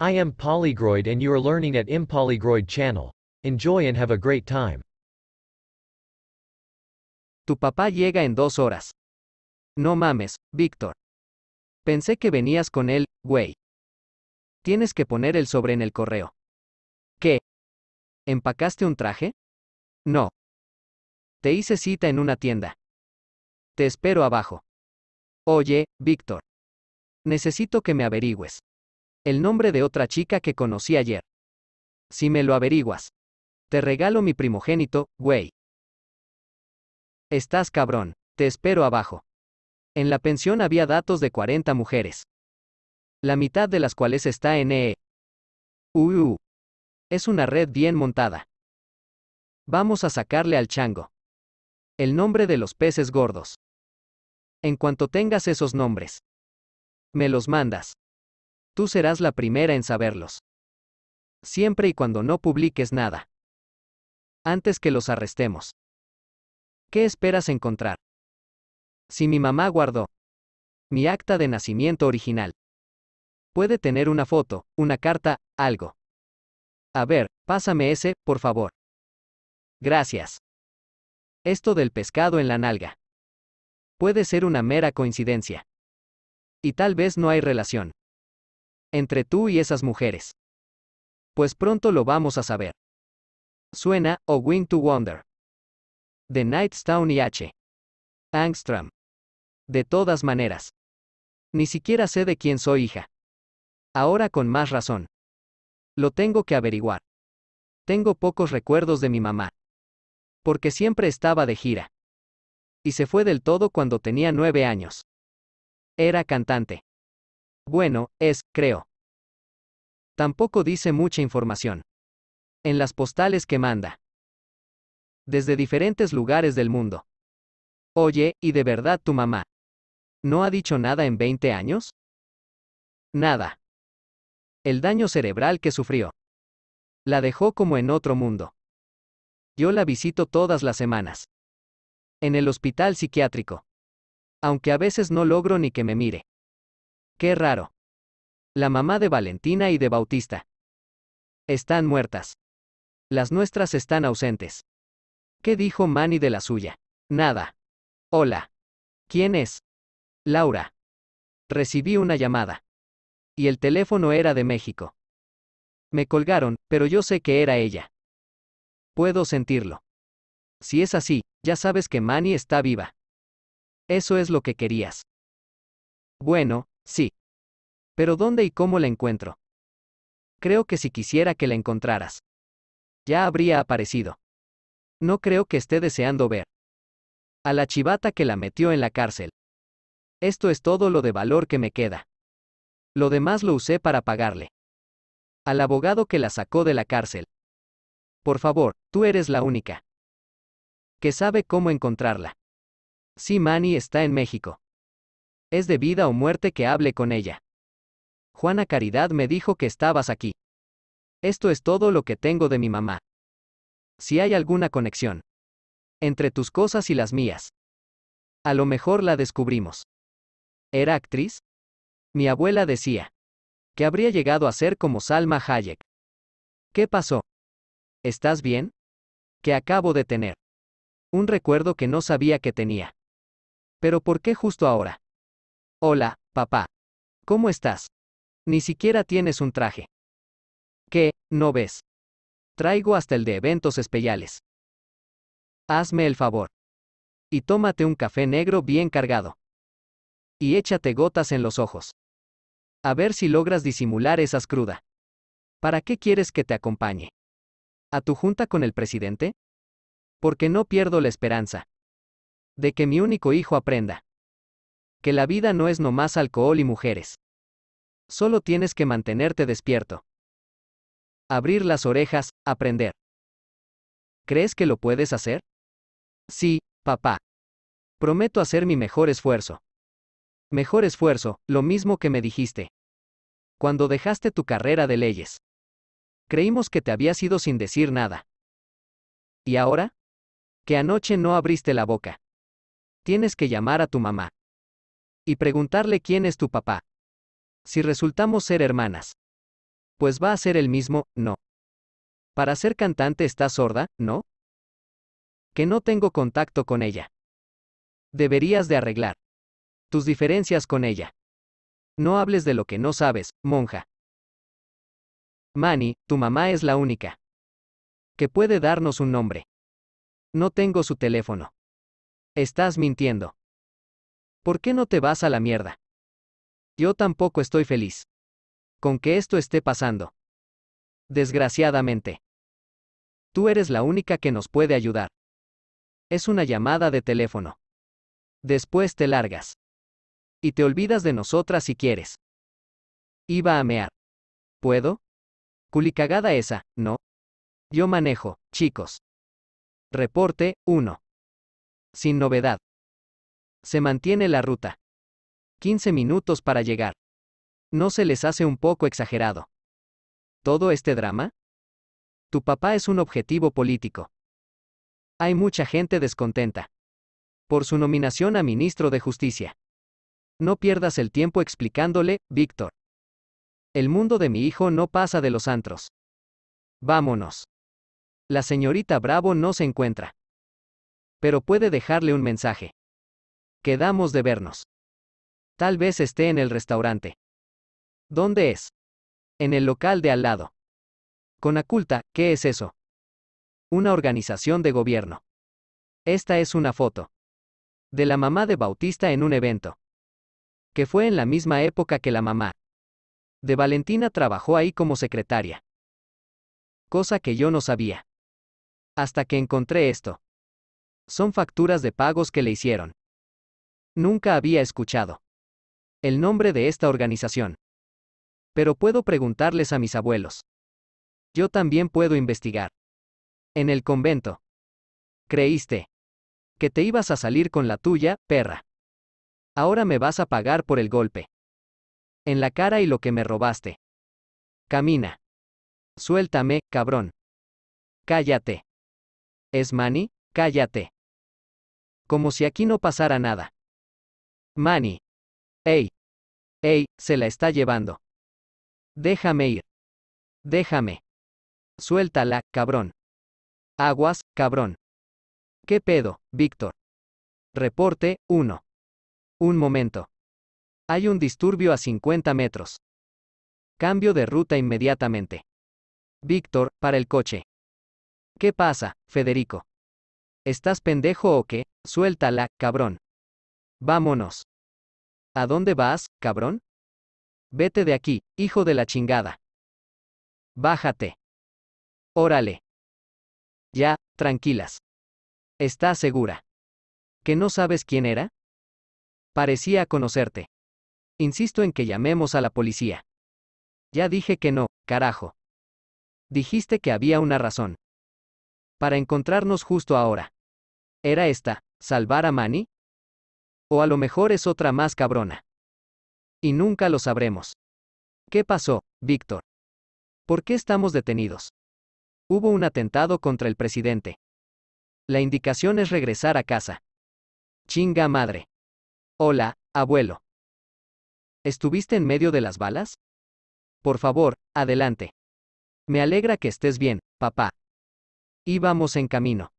I am Polygroid and you are learning at Impolygroid channel. Enjoy and have a great time. Tu papá llega en dos horas. No mames, Víctor. Pensé que venías con él, güey. Tienes que poner el sobre en el correo. ¿Qué? ¿Empacaste un traje? No. Te hice cita en una tienda. Te espero abajo. Oye, Víctor. Necesito que me averigües. El nombre de otra chica que conocí ayer. Si me lo averiguas. Te regalo mi primogénito, güey. Estás cabrón, te espero abajo. En la pensión había datos de 40 mujeres. La mitad de las cuales está en EE. UU. Es una red bien montada. Vamos a sacarle al chango. El nombre de los peces gordos. En cuanto tengas esos nombres, me los mandas. Tú serás la primera en saberlos. Siempre y cuando no publiques nada. Antes que los arrestemos. ¿Qué esperas encontrar? Si mi mamá guardó mi acta de nacimiento original. Puede tener una foto, una carta, algo. A ver, pásame ese, por favor. Gracias. Esto del pescado en la nalga. Puede ser una mera coincidencia. Y tal vez no hay relación entre tú y esas mujeres. Pues pronto lo vamos a saber. Suena, O Wing to Wonder. De Nightstown y H. Angstrom. De todas maneras. Ni siquiera sé de quién soy hija. Ahora con más razón. Lo tengo que averiguar. Tengo pocos recuerdos de mi mamá. Porque siempre estaba de gira. Y se fue del todo cuando tenía nueve años. Era cantante. Bueno, es, creo. Tampoco dice mucha información. En las postales que manda. Desde diferentes lugares del mundo. Oye, ¿y de verdad tu mamá? ¿No ha dicho nada en 20 años? Nada. El daño cerebral que sufrió. La dejó como en otro mundo. Yo la visito todas las semanas. En el hospital psiquiátrico. Aunque a veces no logro ni que me mire. Qué raro. La mamá de Valentina y de Bautista. Están muertas. Las nuestras están ausentes. ¿Qué dijo Manny de la suya? Nada. Hola. ¿Quién es? Laura. Recibí una llamada. Y el teléfono era de México. Me colgaron, pero yo sé que era ella. Puedo sentirlo. Si es así, ya sabes que Manny está viva. Eso es lo que querías. Bueno, Sí. Pero ¿dónde y cómo la encuentro? Creo que si quisiera que la encontraras. Ya habría aparecido. No creo que esté deseando ver. A la chivata que la metió en la cárcel. Esto es todo lo de valor que me queda. Lo demás lo usé para pagarle. Al abogado que la sacó de la cárcel. Por favor, tú eres la única. Que sabe cómo encontrarla. Sí, Manny está en México. Es de vida o muerte que hable con ella. Juana Caridad me dijo que estabas aquí. Esto es todo lo que tengo de mi mamá. Si hay alguna conexión entre tus cosas y las mías. A lo mejor la descubrimos. ¿Era actriz? Mi abuela decía que habría llegado a ser como Salma Hayek. ¿Qué pasó? ¿Estás bien? Que acabo de tener. Un recuerdo que no sabía que tenía. Pero ¿por qué justo ahora? Hola, papá. ¿Cómo estás? Ni siquiera tienes un traje. ¿Qué, no ves? Traigo hasta el de eventos especiales. Hazme el favor. Y tómate un café negro bien cargado. Y échate gotas en los ojos. A ver si logras disimular esas cruda. ¿Para qué quieres que te acompañe? ¿A tu junta con el presidente? Porque no pierdo la esperanza. De que mi único hijo aprenda que la vida no es nomás alcohol y mujeres. Solo tienes que mantenerte despierto. Abrir las orejas, aprender. ¿Crees que lo puedes hacer? Sí, papá. Prometo hacer mi mejor esfuerzo. Mejor esfuerzo, lo mismo que me dijiste. Cuando dejaste tu carrera de leyes. Creímos que te habías ido sin decir nada. ¿Y ahora? Que anoche no abriste la boca. Tienes que llamar a tu mamá. Y preguntarle quién es tu papá. Si resultamos ser hermanas. Pues va a ser el mismo, no. Para ser cantante está sorda, ¿no? Que no tengo contacto con ella. Deberías de arreglar tus diferencias con ella. No hables de lo que no sabes, monja. Manny, tu mamá es la única que puede darnos un nombre. No tengo su teléfono. Estás mintiendo. ¿Por qué no te vas a la mierda? Yo tampoco estoy feliz. Con que esto esté pasando. Desgraciadamente. Tú eres la única que nos puede ayudar. Es una llamada de teléfono. Después te largas. Y te olvidas de nosotras si quieres. Iba a mear. ¿Puedo? Culicagada esa, ¿no? Yo manejo, chicos. Reporte 1. Sin novedad. Se mantiene la ruta. 15 minutos para llegar. ¿No se les hace un poco exagerado? ¿Todo este drama? Tu papá es un objetivo político. Hay mucha gente descontenta. Por su nominación a ministro de Justicia. No pierdas el tiempo explicándole, Víctor. El mundo de mi hijo no pasa de los antros. Vámonos. La señorita Bravo no se encuentra. Pero puede dejarle un mensaje. Quedamos de vernos. Tal vez esté en el restaurante. ¿Dónde es? En el local de al lado. Con Conaculta, ¿qué es eso? Una organización de gobierno. Esta es una foto. De la mamá de Bautista en un evento. Que fue en la misma época que la mamá. De Valentina trabajó ahí como secretaria. Cosa que yo no sabía. Hasta que encontré esto. Son facturas de pagos que le hicieron. Nunca había escuchado el nombre de esta organización. Pero puedo preguntarles a mis abuelos. Yo también puedo investigar. En el convento. Creíste que te ibas a salir con la tuya, perra. Ahora me vas a pagar por el golpe. En la cara y lo que me robaste. Camina. Suéltame, cabrón. Cállate. ¿Es Manny? Cállate. Como si aquí no pasara nada. Manny. Ey. Ey, se la está llevando. Déjame ir. Déjame. Suéltala, cabrón. Aguas, cabrón. ¿Qué pedo, Víctor? Reporte 1. Un momento. Hay un disturbio a 50 metros. Cambio de ruta inmediatamente. Víctor, para el coche. ¿Qué pasa, Federico? ¿Estás pendejo o qué? Suéltala, cabrón. Vámonos. ¿A dónde vas, cabrón? Vete de aquí, hijo de la chingada. Bájate. Órale. Ya, tranquilas. ¿Estás segura? ¿Que no sabes quién era? Parecía conocerte. Insisto en que llamemos a la policía. Ya dije que no, carajo. Dijiste que había una razón. Para encontrarnos justo ahora. ¿Era esta, salvar a Manny? O a lo mejor es otra más cabrona. Y nunca lo sabremos. ¿Qué pasó, Víctor? ¿Por qué estamos detenidos? Hubo un atentado contra el presidente. La indicación es regresar a casa. Chinga madre. Hola, abuelo. ¿Estuviste en medio de las balas? Por favor, adelante. Me alegra que estés bien, papá. Y vamos en camino.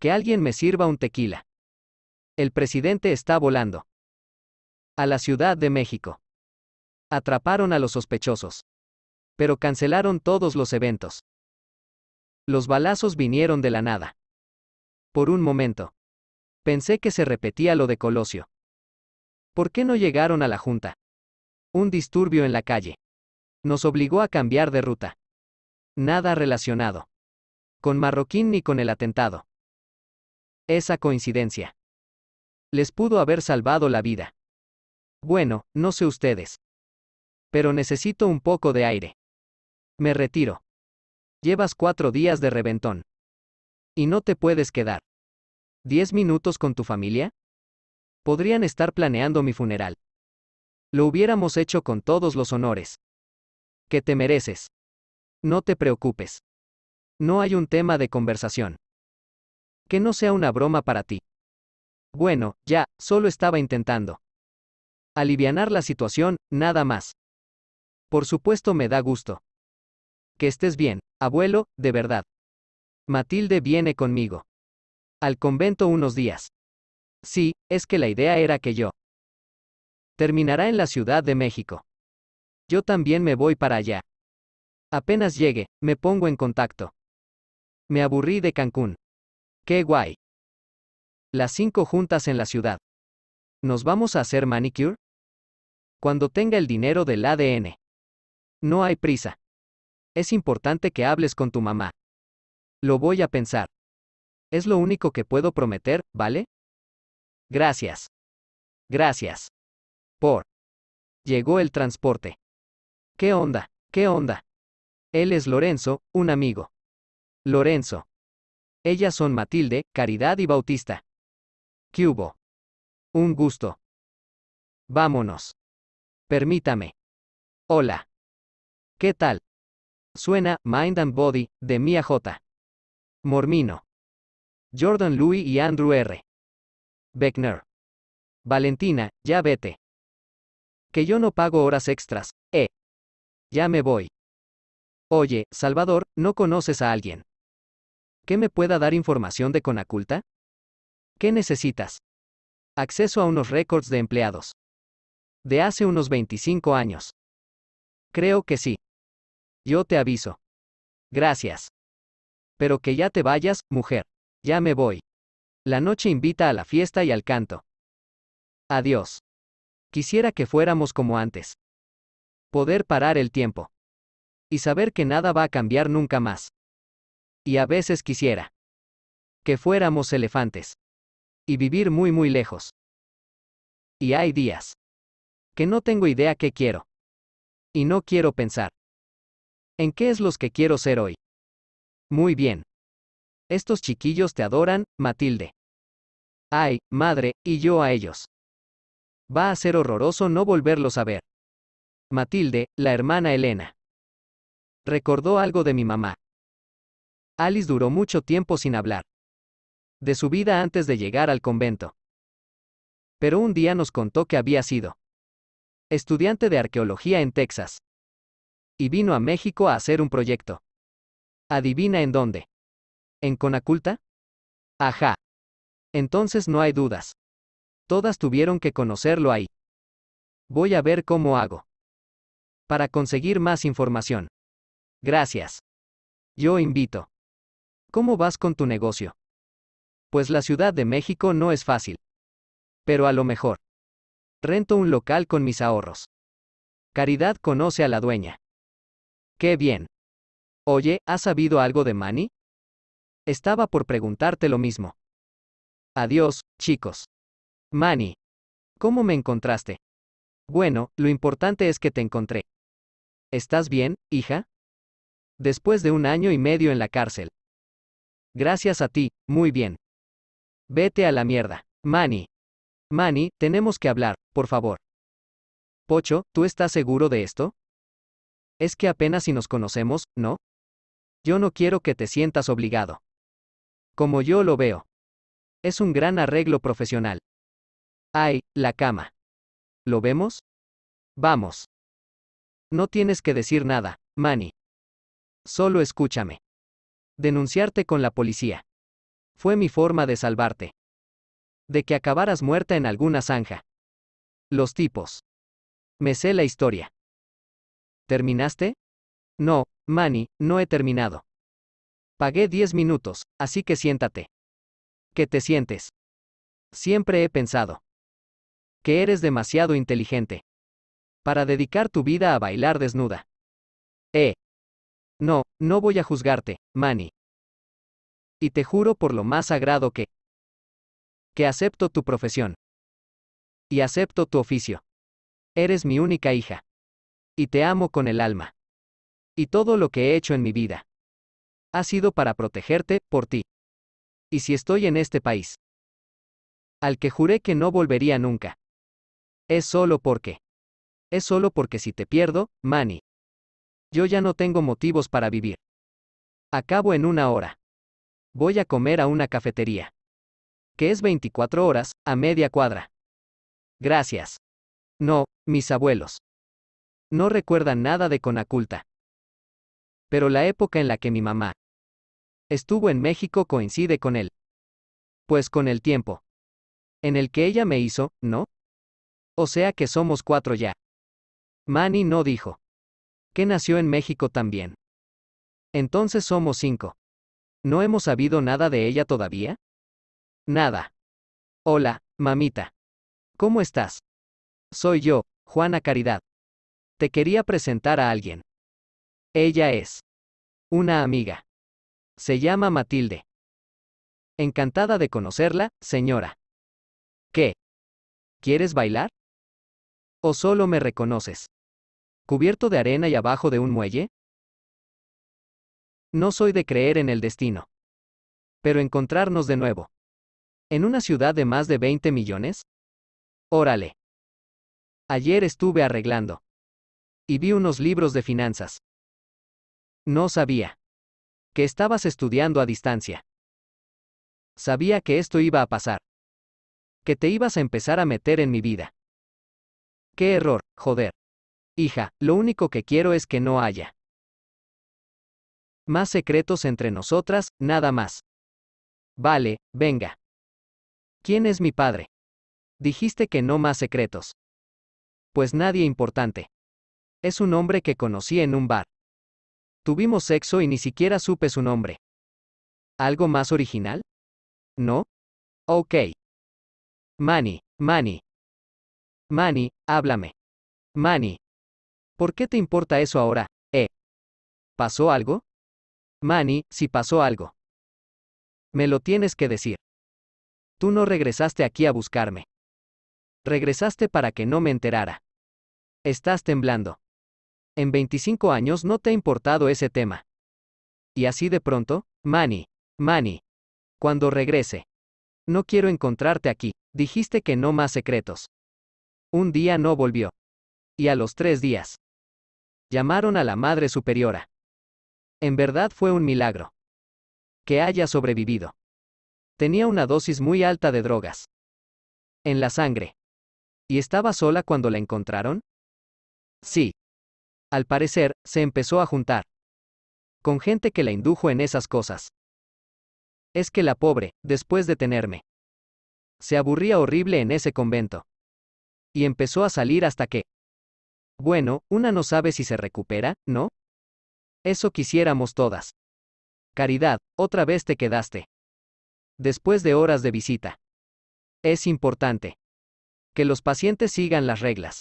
Que alguien me sirva un tequila. El presidente está volando. A la Ciudad de México. Atraparon a los sospechosos. Pero cancelaron todos los eventos. Los balazos vinieron de la nada. Por un momento. Pensé que se repetía lo de Colosio. ¿Por qué no llegaron a la Junta? Un disturbio en la calle. Nos obligó a cambiar de ruta. Nada relacionado. Con Marroquín ni con el atentado. Esa coincidencia. Les pudo haber salvado la vida. Bueno, no sé ustedes. Pero necesito un poco de aire. Me retiro. Llevas cuatro días de reventón. Y no te puedes quedar. ¿Diez minutos con tu familia? Podrían estar planeando mi funeral. Lo hubiéramos hecho con todos los honores. Que te mereces. No te preocupes. No hay un tema de conversación. Que no sea una broma para ti. Bueno, ya, solo estaba intentando. Alivianar la situación, nada más. Por supuesto me da gusto. Que estés bien, abuelo, de verdad. Matilde viene conmigo. Al convento unos días. Sí, es que la idea era que yo. Terminará en la Ciudad de México. Yo también me voy para allá. Apenas llegue, me pongo en contacto. Me aburrí de Cancún. Qué guay. Las cinco juntas en la ciudad. ¿Nos vamos a hacer manicure? Cuando tenga el dinero del ADN. No hay prisa. Es importante que hables con tu mamá. Lo voy a pensar. Es lo único que puedo prometer, ¿vale? Gracias. Gracias. Por. Llegó el transporte. ¿Qué onda? ¿Qué onda? Él es Lorenzo, un amigo. Lorenzo. Ellas son Matilde, Caridad y Bautista. Cubo. Un gusto. Vámonos. Permítame. Hola. ¿Qué tal? Suena Mind and Body de Mia J. Mormino. Jordan Louis y Andrew R. Beckner. Valentina, ya vete. Que yo no pago horas extras, eh. Ya me voy. Oye, Salvador, ¿no conoces a alguien? ¿Qué me pueda dar información de Conaculta? ¿Qué necesitas? Acceso a unos récords de empleados. De hace unos 25 años. Creo que sí. Yo te aviso. Gracias. Pero que ya te vayas, mujer. Ya me voy. La noche invita a la fiesta y al canto. Adiós. Quisiera que fuéramos como antes. Poder parar el tiempo. Y saber que nada va a cambiar nunca más. Y a veces quisiera. Que fuéramos elefantes y vivir muy muy lejos. Y hay días que no tengo idea qué quiero. Y no quiero pensar. ¿En qué es los que quiero ser hoy? Muy bien. Estos chiquillos te adoran, Matilde. Ay, madre, y yo a ellos. Va a ser horroroso no volverlos a ver. Matilde, la hermana Elena. Recordó algo de mi mamá. Alice duró mucho tiempo sin hablar de su vida antes de llegar al convento. Pero un día nos contó que había sido estudiante de arqueología en Texas. Y vino a México a hacer un proyecto. Adivina en dónde. ¿En Conaculta? Ajá. Entonces no hay dudas. Todas tuvieron que conocerlo ahí. Voy a ver cómo hago. Para conseguir más información. Gracias. Yo invito. ¿Cómo vas con tu negocio? pues la Ciudad de México no es fácil. Pero a lo mejor. Rento un local con mis ahorros. Caridad conoce a la dueña. Qué bien. Oye, ¿has sabido algo de Manny? Estaba por preguntarte lo mismo. Adiós, chicos. Manny. ¿Cómo me encontraste? Bueno, lo importante es que te encontré. ¿Estás bien, hija? Después de un año y medio en la cárcel. Gracias a ti, muy bien. Vete a la mierda. Manny. Manny, tenemos que hablar, por favor. Pocho, ¿tú estás seguro de esto? Es que apenas si nos conocemos, ¿no? Yo no quiero que te sientas obligado. Como yo lo veo. Es un gran arreglo profesional. Ay, la cama. ¿Lo vemos? Vamos. No tienes que decir nada, Manny. Solo escúchame. Denunciarte con la policía. Fue mi forma de salvarte. De que acabaras muerta en alguna zanja. Los tipos. Me sé la historia. ¿Terminaste? No, Manny, no he terminado. Pagué 10 minutos, así que siéntate. ¿Qué te sientes? Siempre he pensado. Que eres demasiado inteligente. Para dedicar tu vida a bailar desnuda. Eh. No, no voy a juzgarte, Manny. Y te juro por lo más sagrado que... que acepto tu profesión. Y acepto tu oficio. Eres mi única hija. Y te amo con el alma. Y todo lo que he hecho en mi vida. Ha sido para protegerte, por ti. Y si estoy en este país. Al que juré que no volvería nunca. Es solo porque. Es solo porque si te pierdo, Manny. Yo ya no tengo motivos para vivir. Acabo en una hora. Voy a comer a una cafetería. Que es 24 horas, a media cuadra. Gracias. No, mis abuelos. No recuerdan nada de Conaculta. Pero la época en la que mi mamá estuvo en México coincide con él. Pues con el tiempo. En el que ella me hizo, ¿no? O sea que somos cuatro ya. Manny no dijo. Que nació en México también. Entonces somos cinco. ¿No hemos sabido nada de ella todavía? Nada. Hola, mamita. ¿Cómo estás? Soy yo, Juana Caridad. Te quería presentar a alguien. Ella es. Una amiga. Se llama Matilde. Encantada de conocerla, señora. ¿Qué? ¿Quieres bailar? ¿O solo me reconoces? ¿Cubierto de arena y abajo de un muelle? No soy de creer en el destino. Pero encontrarnos de nuevo. ¿En una ciudad de más de 20 millones? Órale. Ayer estuve arreglando. Y vi unos libros de finanzas. No sabía. Que estabas estudiando a distancia. Sabía que esto iba a pasar. Que te ibas a empezar a meter en mi vida. Qué error, joder. Hija, lo único que quiero es que no haya más secretos entre nosotras, nada más. Vale, venga. ¿Quién es mi padre? Dijiste que no más secretos. Pues nadie importante. Es un hombre que conocí en un bar. Tuvimos sexo y ni siquiera supe su nombre. ¿Algo más original? ¿No? Ok. Manny, Manny. Manny, háblame. Manny. ¿Por qué te importa eso ahora, eh? ¿Pasó algo? Mani, si pasó algo. Me lo tienes que decir. Tú no regresaste aquí a buscarme. Regresaste para que no me enterara. Estás temblando. En 25 años no te ha importado ese tema. Y así de pronto, Mani, Mani, Cuando regrese. No quiero encontrarte aquí, dijiste que no más secretos. Un día no volvió. Y a los tres días. Llamaron a la Madre Superiora. En verdad fue un milagro. Que haya sobrevivido. Tenía una dosis muy alta de drogas. En la sangre. ¿Y estaba sola cuando la encontraron? Sí. Al parecer, se empezó a juntar. Con gente que la indujo en esas cosas. Es que la pobre, después de tenerme. Se aburría horrible en ese convento. Y empezó a salir hasta que... Bueno, una no sabe si se recupera, ¿no? Eso quisiéramos todas. Caridad, otra vez te quedaste. Después de horas de visita. Es importante. Que los pacientes sigan las reglas.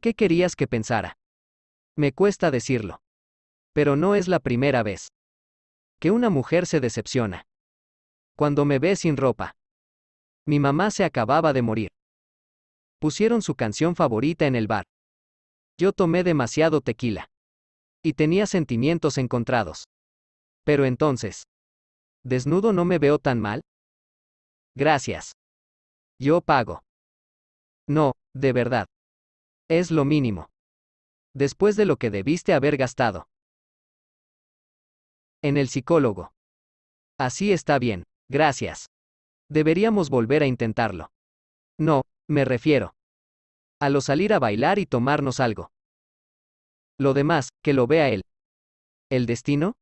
¿Qué querías que pensara? Me cuesta decirlo. Pero no es la primera vez. Que una mujer se decepciona. Cuando me ve sin ropa. Mi mamá se acababa de morir. Pusieron su canción favorita en el bar. Yo tomé demasiado tequila. Y tenía sentimientos encontrados. Pero entonces, ¿desnudo no me veo tan mal? Gracias. Yo pago. No, de verdad. Es lo mínimo. Después de lo que debiste haber gastado. En el psicólogo. Así está bien, gracias. Deberíamos volver a intentarlo. No, me refiero. A lo salir a bailar y tomarnos algo. Lo demás, que lo vea él. ¿El destino?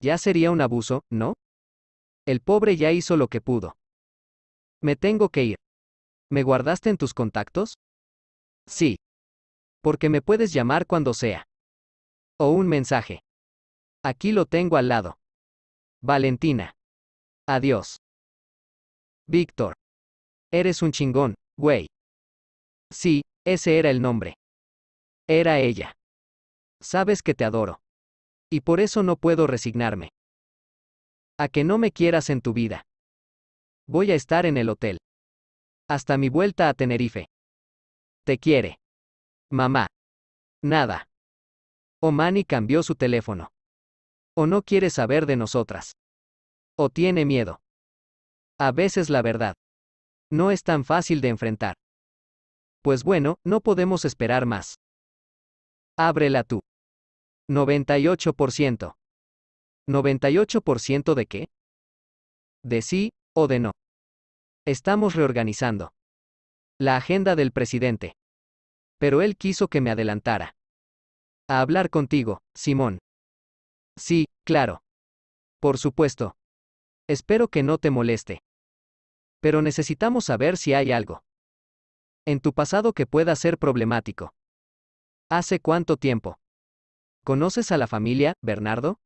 Ya sería un abuso, ¿no? El pobre ya hizo lo que pudo. Me tengo que ir. ¿Me guardaste en tus contactos? Sí. Porque me puedes llamar cuando sea. O un mensaje. Aquí lo tengo al lado. Valentina. Adiós. Víctor. Eres un chingón, güey. Sí, ese era el nombre. Era ella. Sabes que te adoro. Y por eso no puedo resignarme. A que no me quieras en tu vida. Voy a estar en el hotel. Hasta mi vuelta a Tenerife. Te quiere. Mamá. Nada. O Manny cambió su teléfono. O no quiere saber de nosotras. O tiene miedo. A veces la verdad. No es tan fácil de enfrentar. Pues bueno, no podemos esperar más. Ábrela tú. 98%. ¿98% de qué? ¿De sí o de no? Estamos reorganizando. La agenda del presidente. Pero él quiso que me adelantara. A hablar contigo, Simón. Sí, claro. Por supuesto. Espero que no te moleste. Pero necesitamos saber si hay algo. En tu pasado que pueda ser problemático. ¿Hace cuánto tiempo? ¿Conoces a la familia, Bernardo?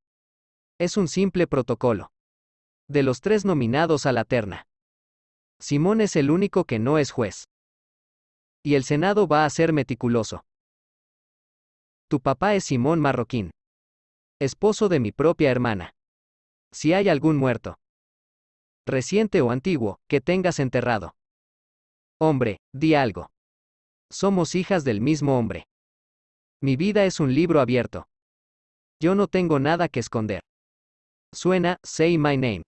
Es un simple protocolo. De los tres nominados a la terna. Simón es el único que no es juez. Y el Senado va a ser meticuloso. Tu papá es Simón Marroquín. Esposo de mi propia hermana. Si hay algún muerto. Reciente o antiguo, que tengas enterrado. Hombre, di algo. Somos hijas del mismo hombre. Mi vida es un libro abierto. Yo no tengo nada que esconder. Suena Say My Name.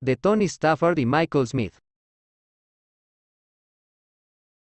De Tony Stafford y Michael Smith.